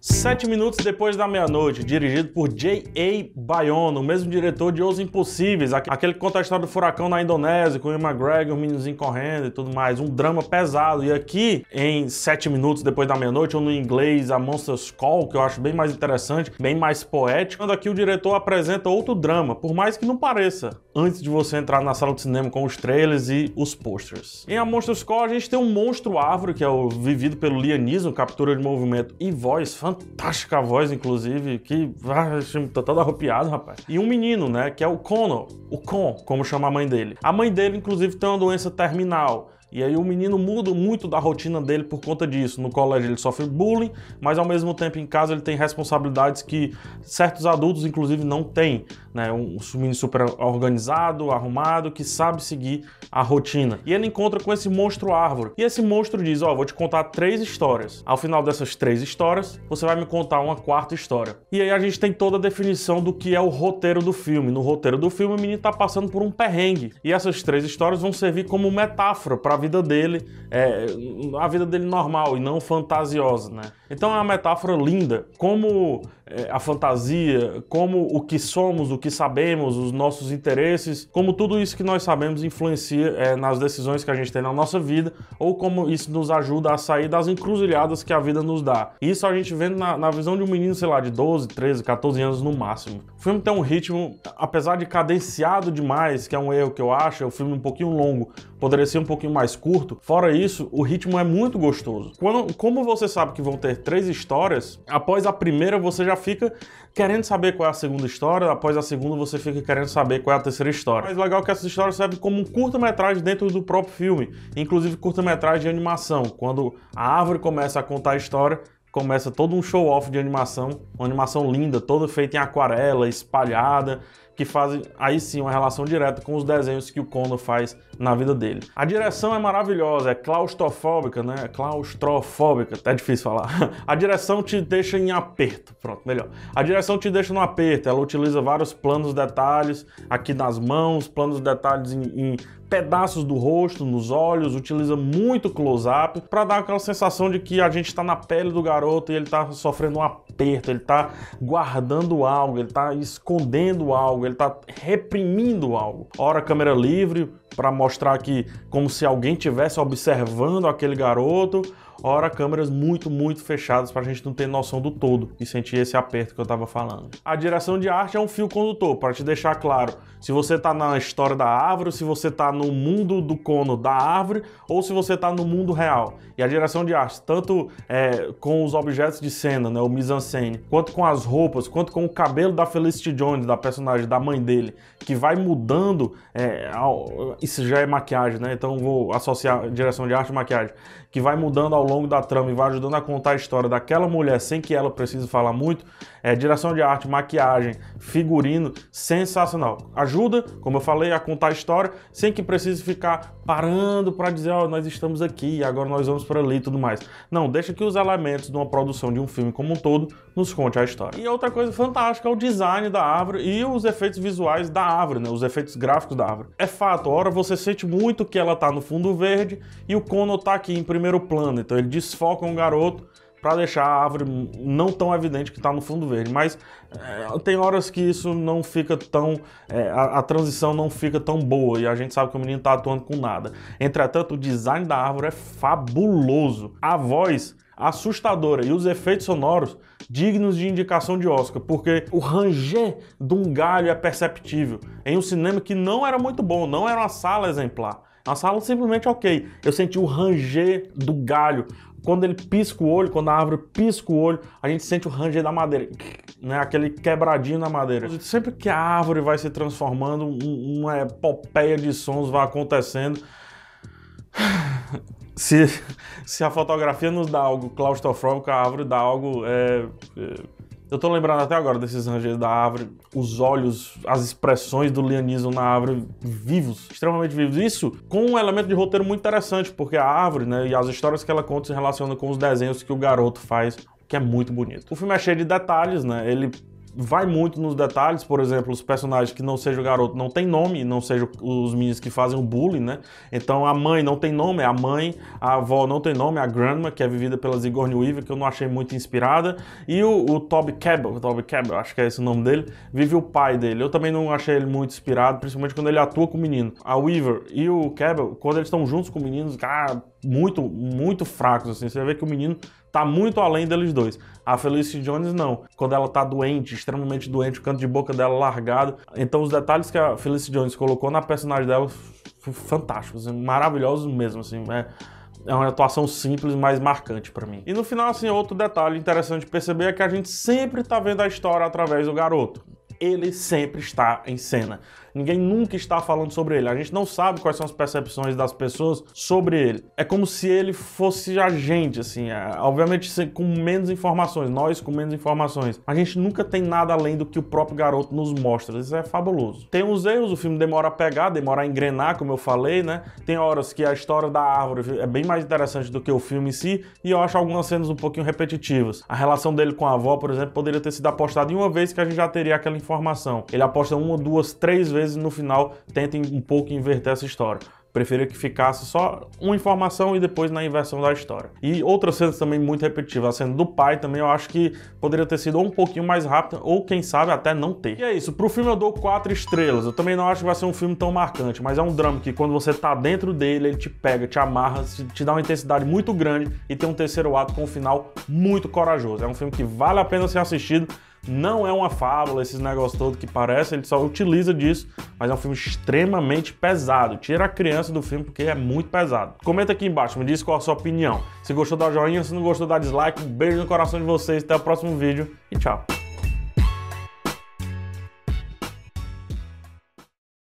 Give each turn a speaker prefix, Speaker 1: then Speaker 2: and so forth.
Speaker 1: Sete minutos depois da meia-noite, dirigido por J.A. Bayona, o mesmo diretor de Os Impossíveis, aquele que conta a história do furacão na Indonésia, com o McGregor, o meninozinho correndo e tudo mais, um drama pesado. E aqui, em Sete Minutos Depois da Meia-Noite, ou no inglês, a Monster's Call, que eu acho bem mais interessante, bem mais poético, quando aqui o diretor apresenta outro drama, por mais que não pareça, antes de você entrar na sala de cinema com os trailers e os posters. Em A Monster's Call, a gente tem um monstro árvore, que é o vivido pelo Lianismo, captura de movimento e voz fantástica voz, inclusive, que ah, tá todo arrupiado, rapaz. E um menino, né, que é o Conor, o Con, como chama a mãe dele. A mãe dele, inclusive, tem uma doença terminal. E aí o menino muda muito da rotina dele por conta disso. No colégio ele sofre bullying, mas ao mesmo tempo em casa ele tem responsabilidades que certos adultos, inclusive, não têm. Né? Um menino super organizado, arrumado, que sabe seguir a rotina. E ele encontra com esse monstro árvore. E esse monstro diz: Ó, oh, vou te contar três histórias. Ao final dessas três histórias, você vai me contar uma quarta história. E aí a gente tem toda a definição do que é o roteiro do filme. No roteiro do filme, o menino tá passando por um perrengue. E essas três histórias vão servir como metáfora para vida dele, é, a vida dele normal e não fantasiosa, né? Então é uma metáfora linda, como é, a fantasia, como o que somos, o que sabemos, os nossos interesses, como tudo isso que nós sabemos influencia é, nas decisões que a gente tem na nossa vida, ou como isso nos ajuda a sair das encruzilhadas que a vida nos dá. Isso a gente vendo na, na visão de um menino, sei lá, de 12, 13, 14 anos no máximo. O filme tem um ritmo, apesar de cadenciado demais, que é um erro que eu acho, é um filme um pouquinho longo, poderia ser um pouquinho mais curto. Fora isso, o ritmo é muito gostoso. Quando, como você sabe que vão ter três histórias, após a primeira você já fica querendo saber qual é a segunda história, após a segunda você fica querendo saber qual é a terceira história. Mas legal que essa história serve como um curta-metragem dentro do próprio filme, inclusive curta-metragem de animação. Quando a árvore começa a contar a história, começa todo um show-off de animação, uma animação linda, toda feita em aquarela, espalhada, que faz aí sim uma relação direta com os desenhos que o Kondo faz na vida dele. A direção é maravilhosa, é claustrofóbica, né? claustrofóbica, até tá difícil falar. A direção te deixa em aperto, pronto, melhor. A direção te deixa no aperto, ela utiliza vários planos detalhes aqui nas mãos, planos detalhes em, em pedaços do rosto, nos olhos, utiliza muito close-up para dar aquela sensação de que a gente está na pele do garoto e ele está sofrendo um aperto, ele está guardando algo, ele está escondendo algo, ele está reprimindo algo. Ora câmera livre, para mostrar que como se alguém tivesse observando aquele garoto ora câmeras muito, muito fechadas para a gente não ter noção do todo e sentir esse aperto que eu estava falando. A direção de arte é um fio condutor, para te deixar claro se você está na história da árvore, se você está no mundo do cono da árvore ou se você está no mundo real. E a direção de arte, tanto é, com os objetos de cena, né, o mise-en-scène, quanto com as roupas, quanto com o cabelo da Felicity Jones, da personagem da mãe dele, que vai mudando, é, ao, isso já é maquiagem, né? Então vou associar direção de arte e maquiagem, que vai mudando ao longo da trama e vai ajudando a contar a história daquela mulher sem que ela precise falar muito, é, direção de arte, maquiagem, figurino, sensacional. Ajuda, como eu falei, a contar a história sem que precise ficar parando para dizer, ó, oh, nós estamos aqui, agora nós vamos para ali e tudo mais. Não, deixa que os elementos de uma produção de um filme como um todo nos conte a história. E outra coisa fantástica é o design da árvore e os efeitos visuais da árvore, né, os efeitos gráficos da árvore. É fato, a hora você sente muito que ela tá no fundo verde e o cono tá aqui em primeiro plano, então então ele desfoca um garoto para deixar a árvore não tão evidente que está no fundo verde. Mas é, tem horas que isso não fica tão. É, a, a, transição não fica tão boa e a gente sabe que o menino está atuando com nada. Entretanto, o design da árvore é fabuloso. A voz assustadora e os efeitos sonoros dignos de indicação de Oscar, porque o ranger de um galho é perceptível em um cinema que não era muito bom, não era uma sala exemplar. A sala simplesmente ok. Eu senti o ranger do galho. Quando ele pisca o olho, quando a árvore pisca o olho, a gente sente o ranger da madeira, né? Aquele quebradinho na madeira. Sempre que a árvore vai se transformando, uma epopeia de sons vai acontecendo. Se, se a fotografia nos dá algo claustrofóbico, a árvore dá algo é, é eu tô lembrando até agora desses rangeres da árvore, os olhos, as expressões do Leoniso na árvore, vivos, extremamente vivos. Isso com um elemento de roteiro muito interessante, porque a árvore, né, e as histórias que ela conta se relacionam com os desenhos que o garoto faz, que é muito bonito. O filme é cheio de detalhes, né? Ele vai muito nos detalhes, por exemplo, os personagens que não seja o garoto não tem nome, não sejam os meninos que fazem o bullying, né? Então a mãe não tem nome, a mãe, a avó não tem nome, a grandma, que é vivida pela Sigourney Weaver, que eu não achei muito inspirada, e o, o Toby Cabell, Toby Cabell, acho que é esse o nome dele, vive o pai dele. Eu também não achei ele muito inspirado, principalmente quando ele atua com o menino. A Weaver e o Cabell, quando eles estão juntos com o menino, cara, ah, muito, muito fracos, assim. Você vê que o menino Tá muito além deles dois. A Felicity Jones não. Quando ela está doente, extremamente doente, o canto de boca dela largado. Então os detalhes que a Felicity Jones colocou na personagem dela fantásticos, assim, maravilhosos mesmo, assim, é é uma atuação simples, mas marcante para mim. E no final, assim, outro detalhe interessante de perceber é que a gente sempre tá vendo a história através do garoto. Ele sempre está em cena. Ninguém nunca está falando sobre ele. A gente não sabe quais são as percepções das pessoas sobre ele. É como se ele fosse a gente, assim. É, obviamente com menos informações, nós com menos informações. A gente nunca tem nada além do que o próprio garoto nos mostra. Isso é fabuloso. Tem uns erros, o filme demora a pegar, demora a engrenar, como eu falei, né? Tem horas que a história da árvore é bem mais interessante do que o filme em si, e eu acho algumas cenas um pouquinho repetitivas. A relação dele com a avó, por exemplo, poderia ter sido apostada em uma vez que a gente já teria aquela informação. Ele aposta uma, duas, três vezes vezes no final tentem um pouco inverter essa história. Preferia que ficasse só uma informação e depois na inversão da história. E outra cena também muito repetitiva, a cena do pai também eu acho que poderia ter sido um pouquinho mais rápida, ou quem sabe até não ter. E é isso, pro filme eu dou quatro estrelas. Eu também não acho que vai ser um filme tão marcante, mas é um drama que quando você tá dentro dele, ele te pega, te amarra, te dá uma intensidade muito grande e tem um terceiro ato com um final muito corajoso. É um filme que vale a pena ser assistido não é uma fábula, esses negócios todos que parece, ele só utiliza disso, mas é um filme extremamente pesado. Tira a criança do filme porque é muito pesado. Comenta aqui embaixo, me diz qual a sua opinião. Se gostou, dá joinha, se não gostou, dá dislike. Um beijo no coração de vocês, até o próximo vídeo e tchau.